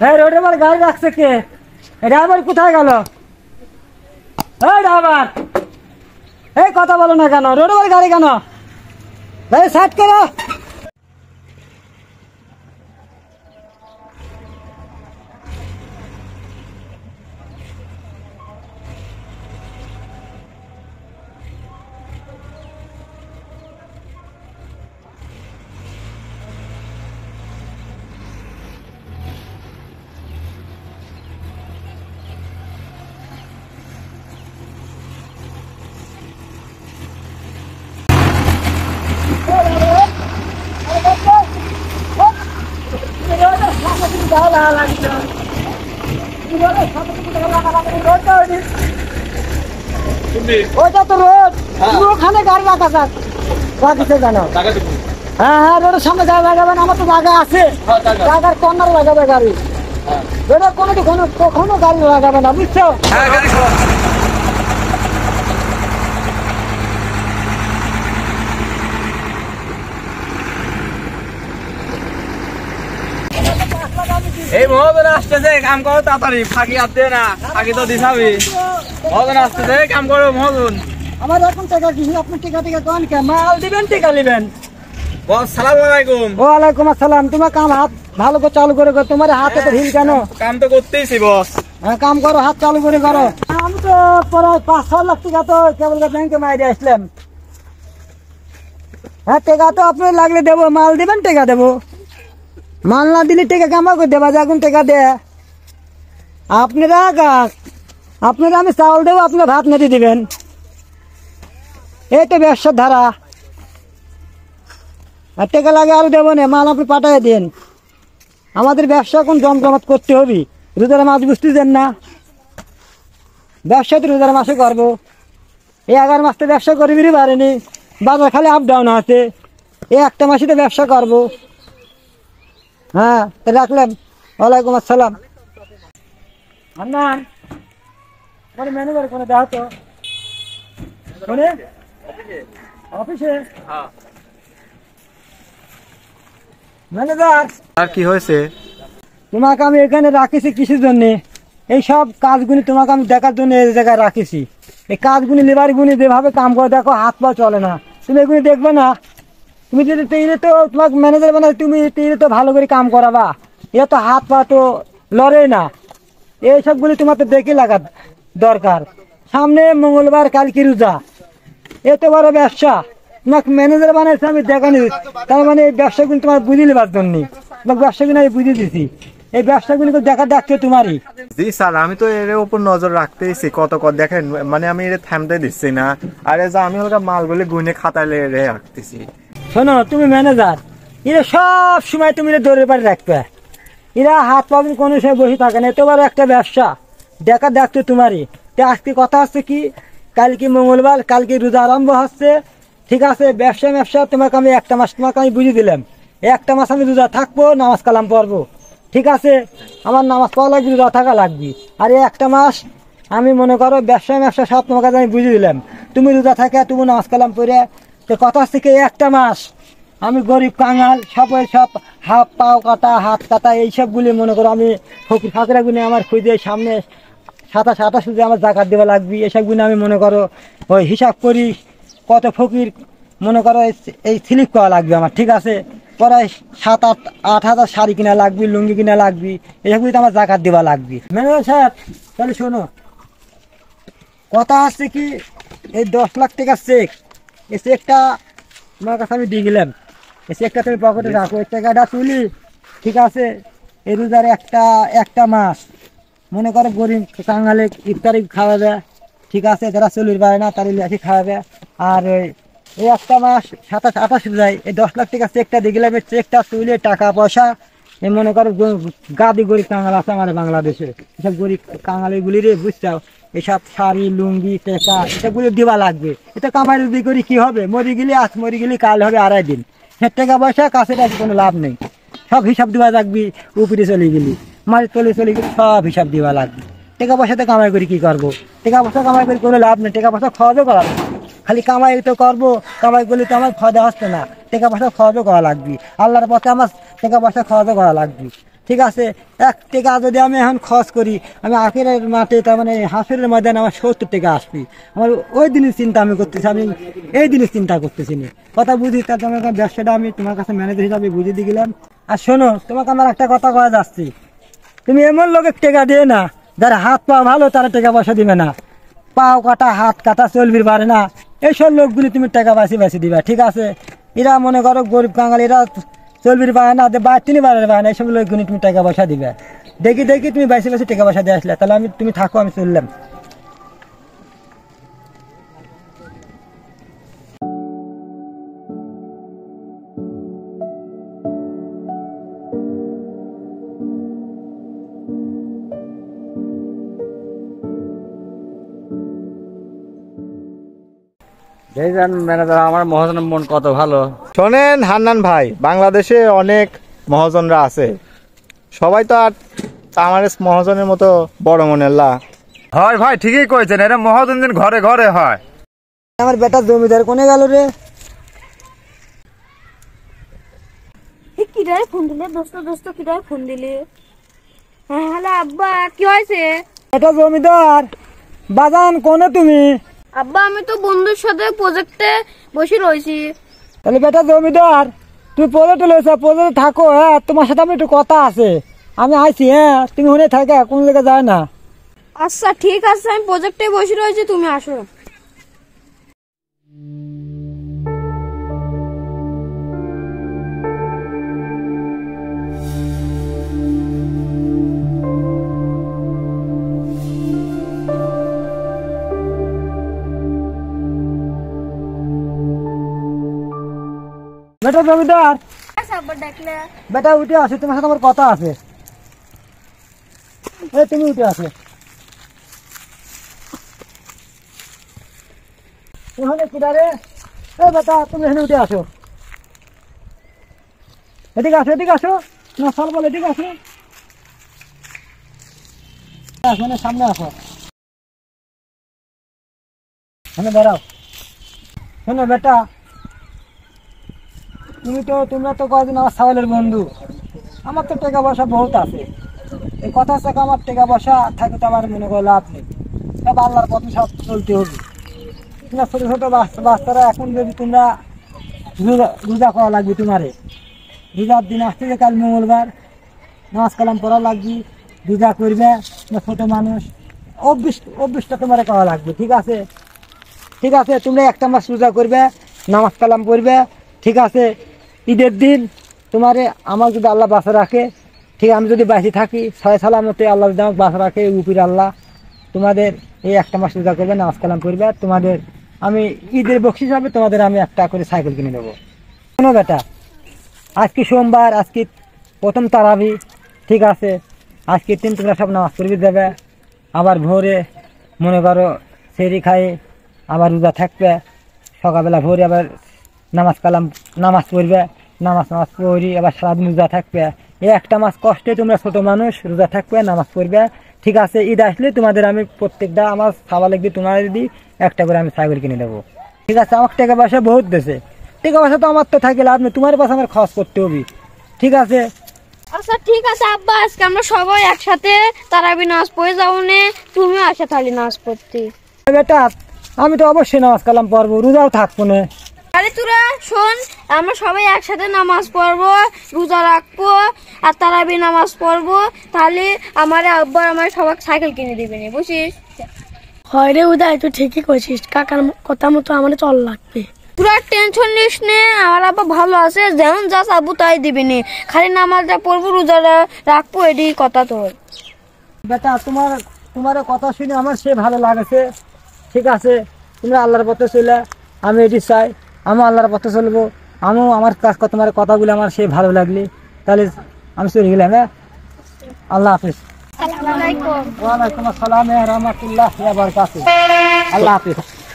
হ্যাঁ রোডে গাড়ি রাখছে কে ড্রাইভার কোথায় গেল ড্রাইভার কথা বলো না কেন রোডে আমার গাড়ি কেন সাইড করো ওইটা তো রোড হ্যাঁ। ওখানে গাড়ি রাখা যাক বাকিতে জানো হ্যাঁ হ্যাঁ রোডের সামনে জায়গা লাগাবেন আমার তো হ্যাঁ, জায়গা আছে জায়গার কর্নার লাগাবে গাড়ি হ্যাঁ। রোডের কোনো কখনো গাড়ি লাগাবে না বুঝছো হ্যাঁ গাড়ি এই মহাজন আসতেছে কাম করো তাড়াতাড়ি ফাঁকি আর না ফাঁকি তো দিছাবি মহাজন আসতেছে কাম করো মহাজন আমার এখন টাকা কি আপনি টিকা টিকা কন কে মাল দিবেন টিকা নেবেন বস সালাম আলাইকুম আসসালাম তোমার কাম হাত ভালো করে চালু করে তোমার হাতে তো হিল কেন কাম তো করতেইছি বস হ্যাঁ কাম করো হাত চালু করে করো আমি তো প্রায় পাঁচ ছ লাখ টিকা তো কেবল ব্যাংকে মাইরে আসলাম হ্যাঁ টেকা তো আপনি লাগলে দেবো মাল দিবেন টেকা দেবো মাল না দিলে টেকা কামা করে দেবা যাগুন টেকা দে আপনারা গাছ আপনারা আমি চাউল দেবো আপনারা ভাত নেতে দিবেন এই তো ব্যবসার ধারা আর টেকা লাগে আরো দেবো না মাল আপনি পাঠাই দেন আমাদের ব্যবসা এখন জমজমাত করতে হবে রোজার মাছ বুঝতে দেন না ব্যবসা তো রোজার মাসে করবো এই এগারো মাস তো ব্যবসা করবি পারেনি বাড়েনি বাজার খালি আপ ডাউন আছে এই একটা মাসে তো ব্যবসা করবো হ্যাঁ রাখলাম ওয়ালাইকুম আসসালাম তোমাকে আমি এখানে রাখেছি কিসের জন্য এই সব কাজগুলি তোমাকে আমি দেখার জন্য এই জায়গায় রাখেছি এই কাজগুলি লেবারগুলি যেভাবে কাম করে দেখো হাত পা চলে না তুমি এগুলি দেখবে না তুমি যদি তেইরে তো তোমার ম্যানেজার মানে তুমি তেইরে তো ভালো করে কাম করাবা এরা তো হাত পা তো লড়ে না এইসবগুলি তোমার তো দেখে লাগা দরকার সামনে মঙ্গলবার কালকে রোজা এত বড় ব্যবসা তোমাকে ম্যানেজার বানাইছে আমি দেখানি তার মানে এই ব্যবসাগুলি তোমার বুঝে নেবার জন্য তোমাকে ব্যবসাগুলি আমি বুঝিয়ে দিছি এই ব্যবসাগুলি তো দেখা দেখছে তোমারই জি স্যার আমি তো এর উপর নজর রাখতেইছি কত কত দেখেন মানে আমি এর থামতে দিচ্ছি না আর যা আমি ওরা মালগুলি গুনে খাতায় রে রাখতেছি শোনো তুমি ম্যানেজার এরা সব সময় তুমি দৌড়ের পারে রাখবে এরা হাত পাবেন কোনো সময় বসে থাকে না এত একটা ব্যবসা দেখা দেখতো তোমারই তো আজকে কথা হচ্ছে কি কালকে মঙ্গলবার কালকে রোজা আরম্ভ হচ্ছে ঠিক আছে ব্যবসা ব্যবসা তোমাকে আমি একটা মাস তোমাকে আমি বুঝিয়ে দিলাম একটা মাস আমি রোজা থাকবো নামাজ কালাম পড়বো ঠিক আছে আমার নামাজ পড়া লাগবে রোজা থাকা লাগবে আর একটা মাস আমি মনে করো ব্যবসা ব্যবসা সব তোমার কাছে আমি বুঝিয়ে দিলাম তুমি রোজা থাকে তুমি নামাজ কালাম পড়ে তো কথা থেকে একটা মাস আমি গরিব কাঙাল সব সব হাফ পাও কাটা হাত কাটা এইসবগুলি মনে করো আমি ফকির গুনে আমার খুঁজে সামনে সাতাশ আঠাশ সুদে আমার জাকাত দেওয়া লাগবে এসবগুলি আমি মনে করো ওই হিসাব করি কত ফকির মনে করো এই স্লিপ করা লাগবে আমার ঠিক আছে পরে সাত আট আট হাজার শাড়ি কিনা লাগবে লুঙ্গি কিনা লাগবে এসবগুলি তো আমার জাকাত দেওয়া লাগবে ম্যানেজার স্যার তাহলে শোনো কথা আছে কি এই দশ লাখ টাকার চেক এসে চেকটা তোমার কাছে আমি দিয়ে এসে এই চেকটা তুমি পকেটে রাখো এই টাকাটা তুলি ঠিক আছে এই রোজার একটা একটা মাস মনে করো গরিব কাঙালে ইফতারি খাওয়াবে ঠিক আছে যারা চলির পারে না তারা লেখি খাওয়াবে আর এই একটা মাস সাতাশ আঠাশ যায় এই দশ লাখ টাকা চেকটা দিয়ে গেলাম চেকটা তুলে টাকা পয়সা এই মনে করো গাদি গরিব কাঙাল আছে আমাদের বাংলাদেশে এসব গরিব কাঙালি গুলি রে বুঝছাও এসব শাড়ি লুঙ্গি টেকা এসবগুলো দিবা লাগবে এটা কামাই রুদি করি কি হবে মরি গেলি আজ মরি গেলি কাল হবে আড়াই দিন সে হ্যাঁ, টাকা পয়সা কাছে কাছে কোনো লাভ নেই সব হিসাব দেওয়া লাগবি উপরে চলে গেলি মাঝে তলে চলে গেলি সব হিসাব দেওয়া লাগবে টাকা পয়সাতে কামাই করি কি করবো টাকা পয়সা কামাই করি কোনো লাভ নেই টাকা পয়সা খাওয়াতেও দাওয়া করা খালি কামাই তো করবো কামাই করলে তো আমার খাওয়া দাওয়া আসতো না টেকা পয়সা খরচও করা লাগবে আল্লাহর পথে আমার টাকা পয়সা খরচও করা লাগবে ঠিক আছে এক টাকা যদি আমি এখন খরচ করি আমি আখেরের মাঠে তার মানে হাফের ময়দানে আমার সত্তর টাকা আসবি আমার ওই দিনের চিন্তা আমি করতেছি আমি এই দিনের চিন্তা করতেছি না কথা বুঝি তার তোমার ব্যবসাটা আমি তোমার কাছে ম্যানেজার হিসাবে বুঝে দিয়ে গেলাম আর শোনো তোমাকে আমার একটা কথা কয়া যাচ্ছি তুমি এমন লোকের টেকা দিয়ে না যারা হাত পা ভালো তারা টেকা পয়সা দিবে না পাও কাটা হাত কাটা চলবির পারে না এইসব লোকগুলি তুমি টাকা বাঁচি বাঁচি দিবা ঠিক আছে এরা মনে করো গরিব কাঙাল এরা চলবির বাহানা বাড়তিনি পায় না এইসব লোকগুলি তুমি টাকা পয়সা দিবা দেখি দেখি তুমি বাইশে বাইশে টাকা পয়সা দিয়ে আসলে তাহলে আমি তুমি থাকো আমি চললাম ম্যানেজার আমার মহাজনের মন কত ভালো শোনেন হান্নান ভাই বাংলাদেশে অনেক মহাজনরা আছে সবাই তো আর আমার মহাজনের মতো বড় মনে লা হয় ভাই ঠিকই কইছেন এটা মহাজন দিন ঘরে ঘরে হয় আমার বেটা জমিদার কোনে গেল রে কিরায় ফোন দিলে দোস্ত দোস্ত কিরায় ফোন দিলে হ্যাঁ হ্যালো আব্বা কি হয়েছে এটা জমিদার বাজান কোনে তুমি আব্বা আমি তো বন্ধুর সাথে প্রজেক্টে বসে রয়েছি তাহলে বেটা জমিদার তুমি প্রজেক্টে রয়েছো প্রজেক্টে থাকো হ্যাঁ তোমার সাথে আমি একটু কথা আছে আমি আইছি হ্যাঁ তুমি ওখানে থাকে কোন জায়গা যায় না আচ্ছা ঠিক আছে আমি প্রজেক্টে বসে রয়েছি তুমি আসো বেটা জমিদার আচ্ছা, বেটা উঠে আসো তোমার সাথে আমার কথা আছে এ তুমি উঠে আসো ওখানে কিনারে এ বেটা তুমি এখানে উঠে আসো এদিকে আসো এদিকে আসো না সাল বল এদিকে আসো মানে সামনে আসো মানে বেড়াও শোনো বেটা তুমি তো তোমরা তো কয়েকদিন আমার সাওয়ালের বন্ধু আমার তো টেকা পয়সা বহুত আছে এই কথা থেকে আমার টাকা পয়সা থাকে তো আমার মনে করো লাভ নেই সব আল্লাহর পথে সব চলতে হবে তোমরা ছোটো ছোটো বাচ্চারা এখন যদি তোমরা রোজা করা লাগবে তোমারে রোজার দিন যে কাল মঙ্গলবার নামাজ কালাম পড়া লাগবে রোজা করবে না ছোটো মানুষ অভ্যস্ত অভ্যিসটা তোমার করা লাগবে ঠিক আছে ঠিক আছে তোমরা একটা মাস রোজা করবে নামাজ কালাম পড়বে ঠিক আছে ঈদের দিন তোমারে আমার যদি আল্লাহ বাসা রাখে ঠিক আমি যদি বাঁচি থাকি ছয় সালামতে আল্লাহ যদি আমাকে বাসা রাখে উপির আল্লাহ তোমাদের এই একটা মাস রোজা করবে নামাজ কালাম করবে তোমাদের আমি ঈদের বক্সি হিসাবে তোমাদের আমি একটা করে সাইকেল কিনে দেবো কোনো বেটা আজকে সোমবার আজকে প্রথম তারাবি ঠিক আছে আজকে দিন তোমরা সব নামাজ করবি দেবে আবার ভোরে মনে করো সেরি খায়ে আবার রোজা থাকবে সকালবেলা ভোরে আবার নামাজ কালাম নামাজ পড়বে নামাজ নামাজ পড়ি আবার সারাদিন রোজা থাকবে এই একটা মাস কষ্টে তোমরা ছোট মানুষ রোজা থাকবে নামাজ পড়বে ঠিক আছে ঈদ আসলে তোমাদের আমি প্রত্যেকটা আমার সাবা লাগবে তোমার দিদি একটা করে আমি ছাগল কিনে দেবো ঠিক আছে আমার টাকা পয়সা বহুত দেশে টাকা পয়সা তো আমার তো থাকে লাভ নেই তোমার পাশে আমার খরচ করতে হবে ঠিক আছে আচ্ছা ঠিক আছে আব্বা আজকে আমরা সবাই একসাথে তারাবি নাচ পড়ে যাবো নে তুমিও আসা থালি নাচ পড়তে বেটা আমি তো অবশ্যই নামাজ কালাম পড়বো রোজাও থাকবো না আরে তোরা শোন আমরা সবাই একসাথে নামাজ পড়বো রোজা রাখবো আর তারাবি নামাজ পড়বো তাহলে আমার আব্বার আমার সবাই সাইকেল কিনে দেবে নি বুঝিস হয় রে উদয় তুই ঠিকই করছিস কাকার কথা মতো আমার চল লাগবে তোরা টেনশন নিস নে আমার আব্বা ভালো আছে যেমন যা সাবু তাই দিবি নি খালি নামাজটা পড়বো রোজাটা রাখবো এটি কথা তোর বেটা তোমার তোমার কথা শুনে আমার সে ভালো লাগেছে ঠিক আছে তোমরা আল্লাহর পথে চলে আমি এটি চাই আমি আল্লাহর পথে চলবো আমিও আমার কাজ তোমার কথাগুলো আমার সে ভালো লাগলে তাহলে আমি চলে গেলাম হ্যাঁ আল্লাহ হাফিজ ওয়ালাইকুম আসসালাম রহমতুল্লাহ আল্লাহ হাফিজ